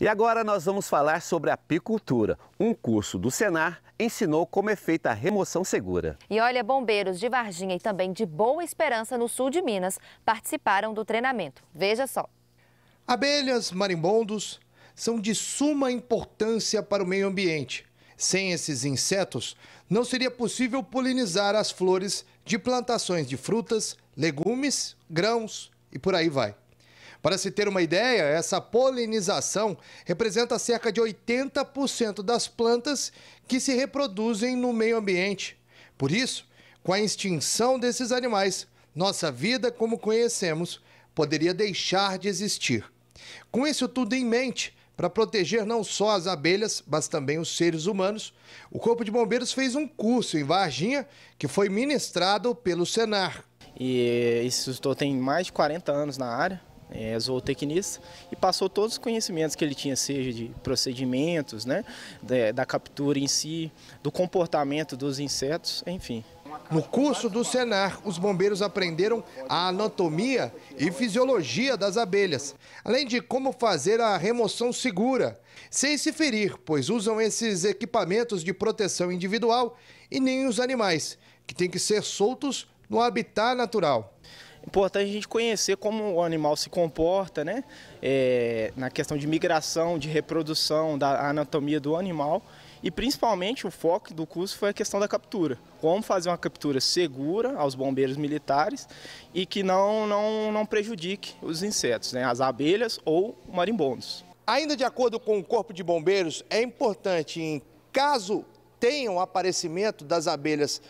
E agora nós vamos falar sobre apicultura. Um curso do Senar ensinou como é feita a remoção segura. E olha, bombeiros de Varginha e também de Boa Esperança, no sul de Minas, participaram do treinamento. Veja só. Abelhas, marimbondos são de suma importância para o meio ambiente. Sem esses insetos, não seria possível polinizar as flores de plantações de frutas, legumes, grãos e por aí vai. Para se ter uma ideia, essa polinização representa cerca de 80% das plantas que se reproduzem no meio ambiente. Por isso, com a extinção desses animais, nossa vida como conhecemos poderia deixar de existir. Com isso tudo em mente, para proteger não só as abelhas, mas também os seres humanos, o Corpo de Bombeiros fez um curso em Varginha que foi ministrado pelo Senar. E isso tem mais de 40 anos na área é, zootecnista, e passou todos os conhecimentos que ele tinha, seja de procedimentos, né, da, da captura em si, do comportamento dos insetos, enfim. No curso do Senar, os bombeiros aprenderam a anatomia e fisiologia das abelhas, além de como fazer a remoção segura, sem se ferir, pois usam esses equipamentos de proteção individual e nem os animais, que têm que ser soltos no habitat natural importante a gente conhecer como o animal se comporta, né? É, na questão de migração, de reprodução, da anatomia do animal. E principalmente o foco do curso foi a questão da captura. Como fazer uma captura segura aos bombeiros militares e que não, não, não prejudique os insetos, né? as abelhas ou marimbondos. Ainda de acordo com o Corpo de Bombeiros, é importante, em caso o aparecimento das abelhas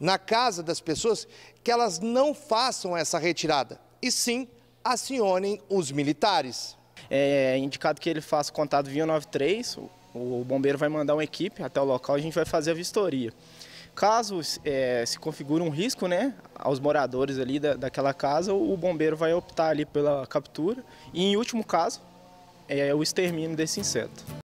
na casa das pessoas que elas não façam essa retirada, e sim acionem os militares. É, é indicado que ele faça contato via 93, o bombeiro vai mandar uma equipe até o local, a gente vai fazer a vistoria. Caso é, se configure um risco né, aos moradores ali da, daquela casa, o bombeiro vai optar ali pela captura e, em último caso, é, é o extermínio desse inseto.